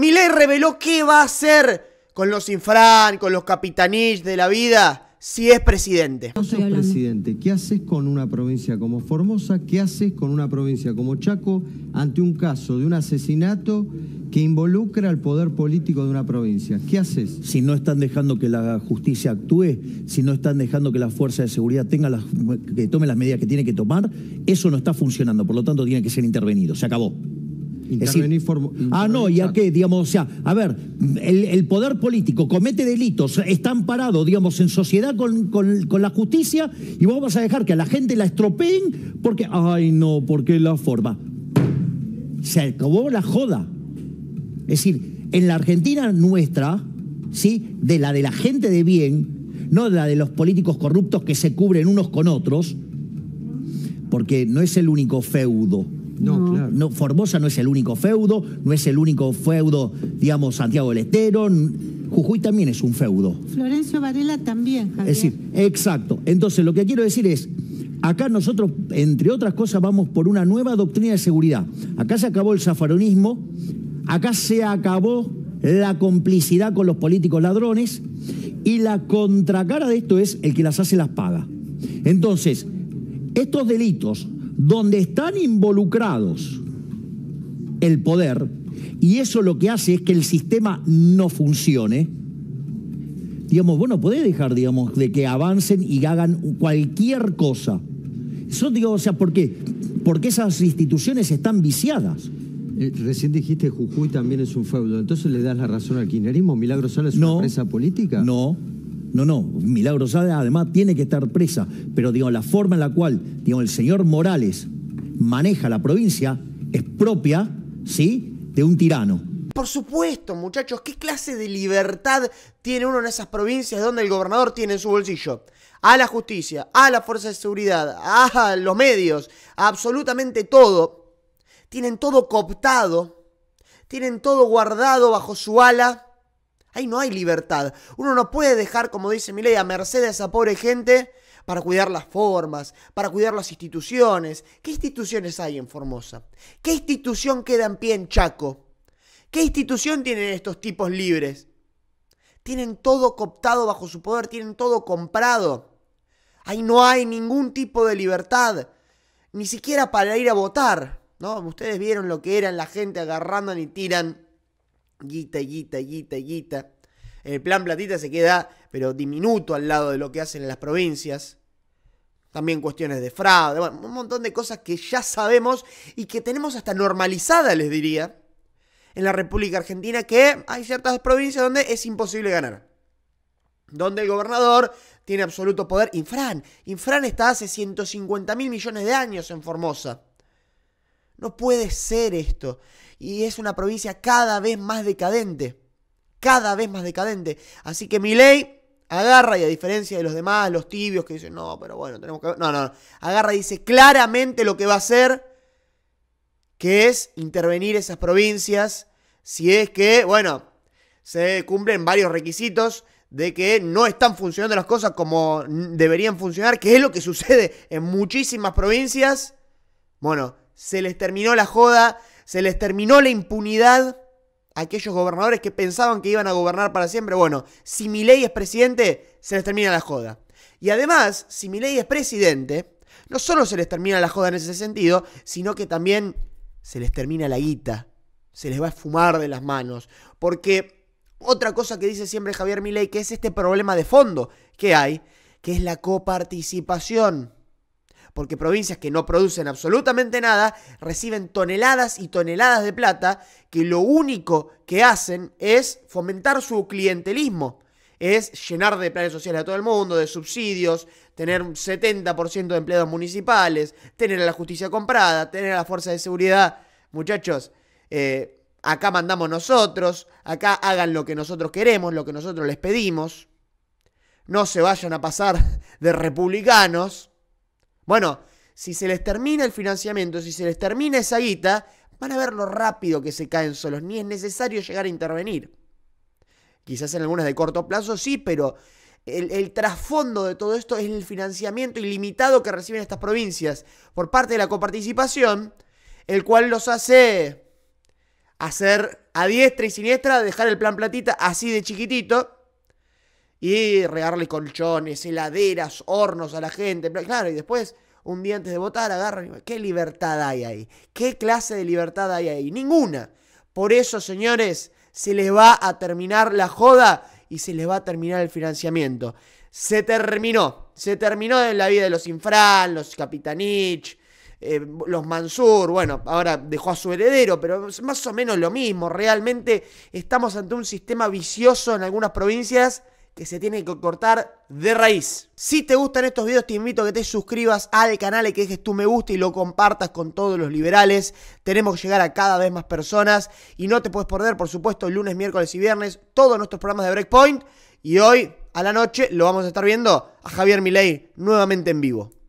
Milei reveló qué va a hacer con los infran, con los capitanich de la vida, si es presidente. No sos presidente, ¿qué haces con una provincia como Formosa? ¿Qué haces con una provincia como Chaco ante un caso de un asesinato que involucra al poder político de una provincia? ¿Qué haces? Si no están dejando que la justicia actúe, si no están dejando que la fuerza de seguridad tenga las, que tome las medidas que tiene que tomar, eso no está funcionando, por lo tanto tiene que ser intervenido. Se acabó ah, no, ya que, digamos, o sea, a ver, el, poder político comete delitos, está amparado, digamos, en sociedad con, la justicia y vamos a dejar que a la gente la estropeen porque, ay, no, porque la forma. Se acabó la joda. Es decir, en la Argentina nuestra, ¿sí? De la de la gente de bien, no de la de los políticos corruptos que se cubren unos con otros, porque no es el único feudo no, Formosa no es el único feudo, no es el único feudo, digamos, Santiago del Estero. Jujuy también es un feudo. Florencio Varela también, Javier. Es decir, exacto. Entonces, lo que quiero decir es, acá nosotros, entre otras cosas, vamos por una nueva doctrina de seguridad. Acá se acabó el zafaronismo, acá se acabó la complicidad con los políticos ladrones y la contracara de esto es el que las hace las paga. Entonces, estos delitos donde están involucrados el poder, y eso lo que hace es que el sistema no funcione, digamos, bueno, puede dejar, digamos, de que avancen y hagan cualquier cosa. Eso digo, o sea, ¿por qué? Porque esas instituciones están viciadas. Eh, recién dijiste Jujuy también es un feudo, entonces le das la razón al kirchnerismo, Milagro Sala es no, una empresa política. No, no, no, Milagro además tiene que estar presa, pero digo la forma en la cual el señor Morales maneja la provincia es propia, ¿sí?, de un tirano. Por supuesto, muchachos, ¿qué clase de libertad tiene uno en esas provincias donde el gobernador tiene en su bolsillo? A la justicia, a la fuerza de seguridad, a los medios, a absolutamente todo. Tienen todo cooptado, tienen todo guardado bajo su ala Ahí no hay libertad. Uno no puede dejar, como dice ley, a merced a esa pobre gente para cuidar las formas, para cuidar las instituciones. ¿Qué instituciones hay en Formosa? ¿Qué institución queda en pie en Chaco? ¿Qué institución tienen estos tipos libres? Tienen todo cooptado bajo su poder, tienen todo comprado. Ahí no hay ningún tipo de libertad, ni siquiera para ir a votar. ¿no? Ustedes vieron lo que eran la gente agarrando y tiran guita, guita, guita, guita. El plan platita se queda, pero diminuto al lado de lo que hacen en las provincias. También cuestiones de fraude, bueno, un montón de cosas que ya sabemos y que tenemos hasta normalizada, les diría, en la República Argentina, que hay ciertas provincias donde es imposible ganar. Donde el gobernador tiene absoluto poder. Infran, Infran está hace 150 mil millones de años en Formosa. No puede ser esto. Y es una provincia cada vez más decadente. Cada vez más decadente. Así que mi ley agarra y a diferencia de los demás, los tibios que dicen, no, pero bueno, tenemos que... No, no, no. Agarra y dice claramente lo que va a hacer, que es intervenir esas provincias, si es que, bueno, se cumplen varios requisitos de que no están funcionando las cosas como deberían funcionar, que es lo que sucede en muchísimas provincias. Bueno, se les terminó la joda, se les terminó la impunidad a aquellos gobernadores que pensaban que iban a gobernar para siempre. Bueno, si ley es presidente, se les termina la joda. Y además, si ley es presidente, no solo se les termina la joda en ese sentido, sino que también se les termina la guita. Se les va a esfumar de las manos. Porque otra cosa que dice siempre Javier Milei, que es este problema de fondo que hay, que es la coparticipación porque provincias que no producen absolutamente nada reciben toneladas y toneladas de plata que lo único que hacen es fomentar su clientelismo, es llenar de planes sociales a todo el mundo, de subsidios, tener un 70% de empleados municipales, tener a la justicia comprada, tener a la fuerza de seguridad. Muchachos, eh, acá mandamos nosotros, acá hagan lo que nosotros queremos, lo que nosotros les pedimos. No se vayan a pasar de republicanos bueno, si se les termina el financiamiento, si se les termina esa guita, van a ver lo rápido que se caen solos. Ni es necesario llegar a intervenir. Quizás en algunas de corto plazo sí, pero el, trasfondo de todo esto es el financiamiento ilimitado que reciben estas provincias por parte de la coparticipación, el cual los hace hacer a diestra y siniestra, dejar el plan platita así de chiquitito y regarle colchones, heladeras, hornos a la gente. Claro, y después, un día antes de votar, agarran. ¿Qué libertad hay ahí? ¿Qué clase de libertad hay ahí? Ninguna. Por eso, señores, se les va a terminar la joda y se les va a terminar el financiamiento. Se terminó. Se terminó en la vida de los Infran, los Capitanich, eh, los Mansur. Bueno, ahora dejó a su heredero, pero es más o menos lo mismo. Realmente estamos ante un sistema vicioso en algunas provincias que se tiene que cortar de raíz. Si te gustan estos videos, te invito a que te suscribas al canal y que dejes tu me gusta y lo compartas con todos los liberales. Tenemos que llegar a cada vez más personas y no te puedes perder, por supuesto, lunes, miércoles y viernes todos nuestros programas de Breakpoint. Y hoy a la noche lo vamos a estar viendo a Javier Milei nuevamente en vivo.